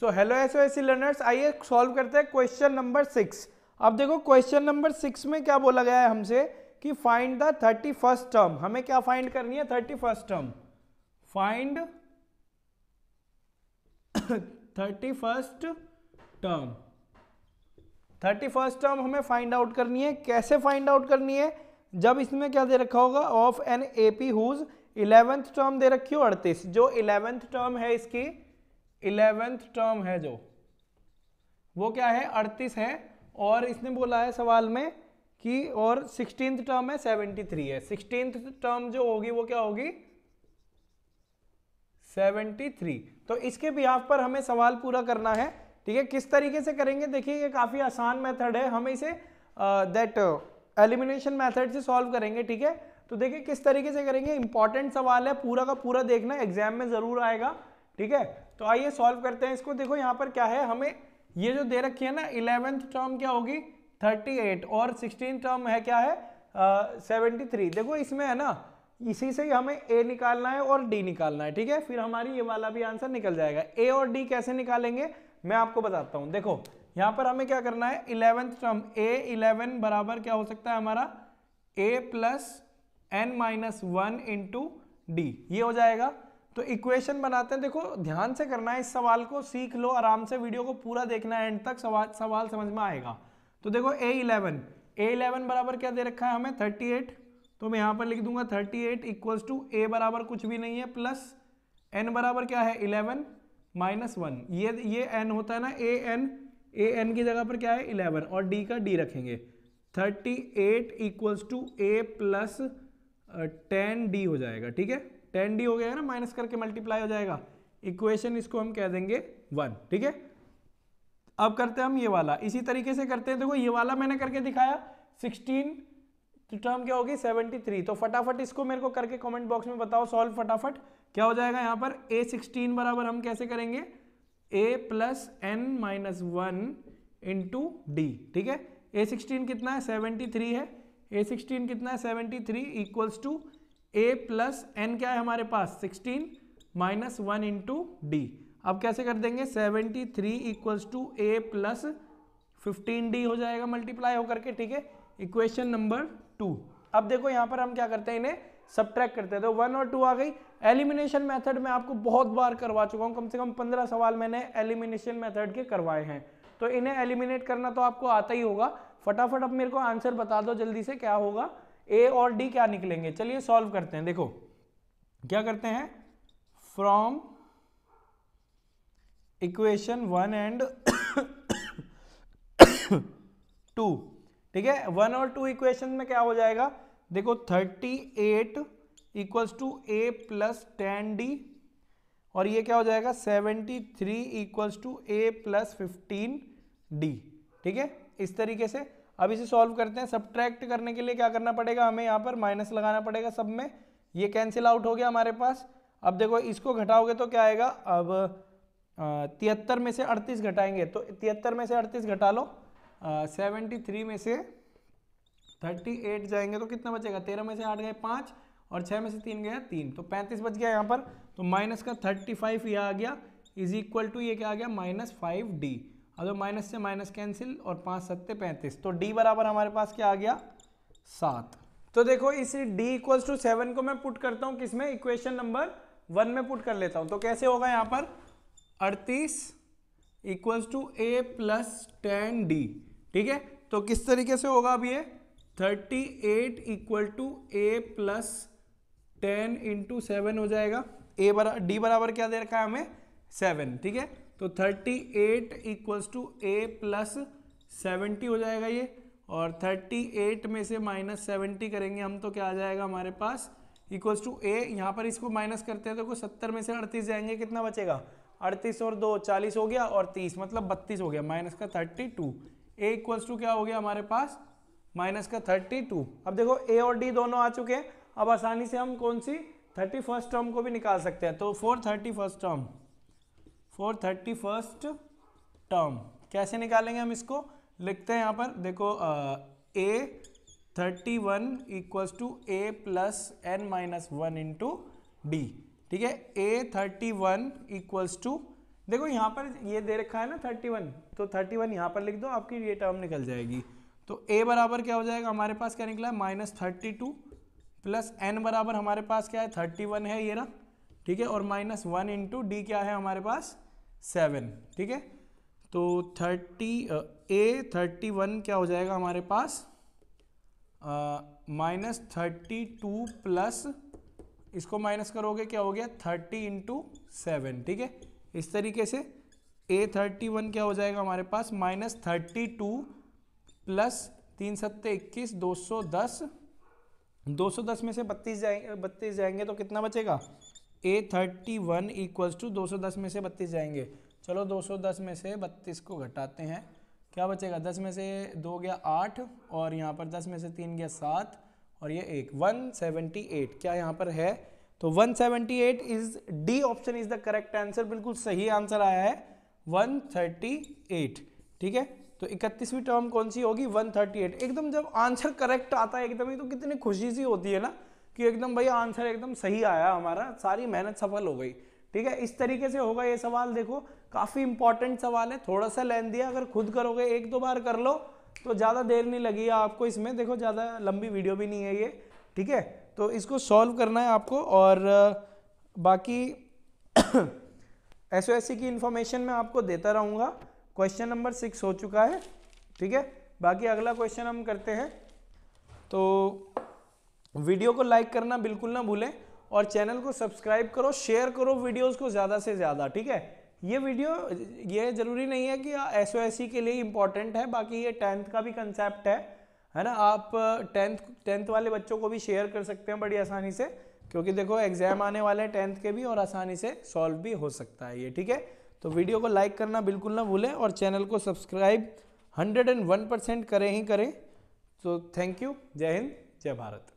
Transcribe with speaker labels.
Speaker 1: सो hello SOS learners आइए solve करते हैं क्वेश्चन नंबर सिक्स अब देखो क्वेश्चन नंबर सिक्स में क्या बोला गया है हमसे कि find the thirty first term हमें क्या फाइंड करनी है thirty first term find thirty first term thirty first term हमें फाइंड आउट करनी है कैसे फाइंड आउट करनी है जब इसमें क्या दे रखा होगा of an A P whose eleventh term दे रखी हो अड़तीस जो इलेवेंथ टर्म है इसकी इलेवेंथ टर्म है जो वो क्या है अड़तीस है और इसने बोला है सवाल में कि और सिक्सटीन टर्म है सेवेंटी थ्री है सिक्सटीन टर्म जो होगी वो क्या होगी सेवेंटी थ्री तो इसके बिहाफ पर हमें सवाल पूरा करना है ठीक है किस तरीके से करेंगे देखिए ये काफ़ी आसान मेथड है हम इसे दैट एलिमिनेशन मेथड से सॉल्व करेंगे ठीक है तो देखिए किस तरीके से करेंगे इंपॉर्टेंट सवाल है पूरा का पूरा देखना एग्जाम में ज़रूर आएगा ठीक है तो आइए सॉल्व करते हैं इसको देखो यहाँ पर क्या है हमें ये जो दे रखी है ना इलेवेंथ टर्म क्या होगी 38 और 16 टर्म है क्या है सेवेंटी uh, 73 देखो इसमें है ना इसी से ही हमें ए निकालना है और डी निकालना है ठीक है फिर हमारी ये वाला भी आंसर निकल जाएगा ए और डी कैसे निकालेंगे मैं आपको बताता हूँ देखो यहाँ पर हमें क्या करना है इलेवेंथ टर्म ए इलेवन बराबर क्या हो सकता है हमारा a plus n minus one into d ये हो जाएगा तो इक्वेशन बनाते हैं देखो ध्यान से करना है इस सवाल को सीख लो आराम से वीडियो को पूरा देखना एंड तक सवाल सवाल समझ में आएगा तो देखो ए इलेवन ए इलेवन बराबर क्या दे रखा है हमें थर्टी एट तो मैं यहाँ पर लिख दूंगा thirty eight equals to a बराबर कुछ भी नहीं है प्लस एन बराबर क्या है इलेवन माइनस वन ये ये एन होता है ना ए एन ए एन की जगह पर क्या है इलेवन और डी का डी रखेंगे thirty eight equals to a plus ten d हो जाएगा ठीक है टेन डी हो गया ना माइनस करके मल्टीप्लाई हो जाएगा इक्वेशन इसको हम कह देंगे वन ठीक है अब करते हैं हम ये वाला इसी तरीके से करते हैं देखो ये वाला मैंने करके दिखाया सिक्सटीन टर्म तो क्या होगी सेवेंटी थ्री तो फटाफट इसको मेरे को करके कमेंट बॉक्स में बताओ सॉल्व फटाफट क्या हो जाएगा यहाँ पर ए सिक्सटीन बराबर हम कैसे करेंगे a plus n minus one into d ठीक है ए सिक्सटीन कितना है सेवेंटी थ्री है ए सिक्सटीन कितना है seventy three equals to a plus n क्या है हमारे पास 16 माइनस वन इंटू डी अब कैसे कर देंगे 73 three equals to a plus fifteen d हो जाएगा मल्टीप्लाई होकर के ठीक है इक्वेशन नंबर टू अब देखो यहाँ पर हम क्या करते हैं इन्हें सब करते हैं तो वन और टू आ गई एलिमिनेशन मेथड में आपको बहुत बार करवा चुका हूँ कम से कम पंद्रह सवाल मैंने एलिमिनेशन मेथड के करवाए हैं तो इन्हें एलिमिनेट करना तो आपको आता ही होगा फटाफट अब मेरे को आंसर बता दो जल्दी से क्या होगा ए और डी क्या निकलेंगे चलिए सॉल्व करते हैं देखो क्या करते हैं from equation one and two ठीक है वन और टू इक्वेशन में क्या हो जाएगा देखो thirty eight equals to a plus ten d और ये क्या हो जाएगा seventy three equals to a plus fifteen d ठीक है इस तरीके से अब इसे सॉल्व करते हैं सब्ट्रैक्ट करने के लिए क्या करना पड़ेगा हमें यहाँ पर माइनस लगाना पड़ेगा सब में ये कैंसिल आउट हो गया हमारे पास अब देखो इसको घटाओगे तो क्या आएगा अब तिहत्तर में से अड़तीस घटाएंगे तो तिहत्तर में से अड़तीस घटा लो सेवेंटी थ्री में से थर्टी एट जाएंगे तो कितना बचेगा तेरह में से आठ गए पाँच और छः में से तीन गया तीन तो पैंतीस बच गया यहाँ पर तो माइनस का थर्टी फाइव ये आ गया इज इक्वल टू ये क्या आ गया माइनस फाइव डी अब माइनस से माइनस कैंसिल और पाँच सत्ते पैंतीस तो डी बराबर हमारे पास क्या आ गया सात तो देखो इस डी इक्वल्स टू सेवन को मैं पुट करता हूँ किसमें इक्वेशन नंबर वन में पुट कर लेता हूँ तो कैसे होगा यहाँ पर अड़तीस equals to a plus ten d ठीक है तो किस तरीके से होगा अब ये thirty eight equal to a plus ten into seven हो जाएगा ए बरा डी बराबर क्या दे रखा है हमें सेवन ठीक है तो 38 eight equals to a plus seventy हो जाएगा ये और 38 में से माइनस सेवेंटी करेंगे हम तो क्या आ जाएगा हमारे पास इक्वल्स टू ए यहाँ पर इसको माइनस करते हैं तो कुछ सत्तर में से अड़तीस जाएंगे कितना बचेगा अड़तीस और दो चालीस हो गया और तीस मतलब बत्तीस हो गया माइनस का thirty two a equals to क्या हो गया हमारे पास माइनस का थर्टी टू अब देखो ए और डी दोनों आ चुके हैं अब आसानी से हम कौन सी थर्टी फर्स्ट टर्म को भी निकाल सकते हैं तो four thirty first term four thirty first term कैसे निकालेंगे हम इसको लिखते हैं यहाँ पर देखो a thirty one equals to a plus n minus one into d ठीक है a thirty one equals to देखो यहाँ पर ये दे रखा है ना थर्टी वन तो थर्टी वन यहाँ पर लिख दो आपकी ये टर्म निकल जाएगी तो ए बराबर क्या हो जाएगा हमारे पास क्या निकला है minus thirty two plus n बराबर हमारे पास क्या है थर्टी वन है ये ना ठीक है और माइनस वन इंटू डी क्या है हमारे पास सेवन ठीक है तो थर्टी ए थर्टी वन क्या हो जाएगा हमारे पास माइनस थर्टी टू प्लस इसको माइनस करोगे क्या हो गया थर्टी इंटू सेवन ठीक है इस तरीके से ए थर्टी वन क्या हो जाएगा हमारे पास माइनस थर्टी टू प्लस तीन सत्ते इक्कीस दो सौ दस दो सौ दस में से बत्तीस जाए बत्तीस जाएंगे तो कितना बचेगा a thirty one equals to दो सौ दस में से बत्तीस जाएंगे चलो दो सौ दस में से बत्तीस को घटाते हैं क्या बचेगा दस में से दो गया आठ और यहाँ पर दस में से तीन गया सात और ये एक वन सेवेंटी एट क्या यहाँ पर है तो one seventy eight is d option is the correct answer बिल्कुल सही आंसर आया है वन थर्टी एट ठीक है तो इकतीसवीं टर्म कौन सी होगी वन थर्टी एट एकदम जब आंसर करेक्ट आता है एकदम ही तो कितनी खुशी सी होती है ना कि एकदम भैया आंसर एकदम सही आया हमारा सारी मेहनत सफल हो गई ठीक है इस तरीके से होगा ये सवाल देखो काफ़ी इंपॉर्टेंट सवाल है थोड़ा सा लेन दिया अगर खुद करोगे एक दो बार कर लो तो ज़्यादा देर नहीं लगी आपको इसमें देखो ज़्यादा लंबी वीडियो भी नहीं है ये ठीक है तो इसको सॉल्व करना है आपको और बाकी एस की इन्फॉर्मेशन मैं आपको देता रहूँगा क्वेश्चन नंबर सिक्स हो चुका है ठीक है बाकी अगला क्वेश्चन हम करते हैं तो वीडियो को लाइक करना बिल्कुल ना भूलें और चैनल को सब्सक्राइब करो शेयर करो वीडियोस को ज़्यादा से ज़्यादा ठीक है ये वीडियो ये ज़रूरी नहीं है कि एस ओ e के लिए इम्पॉर्टेंट है बाकी ये टेंथ का भी कंसेप्ट है है ना आप टेंथ टेंथ वाले बच्चों को भी शेयर कर सकते हैं बड़ी आसानी से क्योंकि देखो एग्जाम आने वाले हैं टेंथ के भी और आसानी से सॉल्व भी हो सकता है ये ठीक है तो वीडियो को लाइक करना बिल्कुल ना भूलें और चैनल को सब्सक्राइब 101 परसेंट करें ही करें तो थैंक यू जय हिंद जय भारत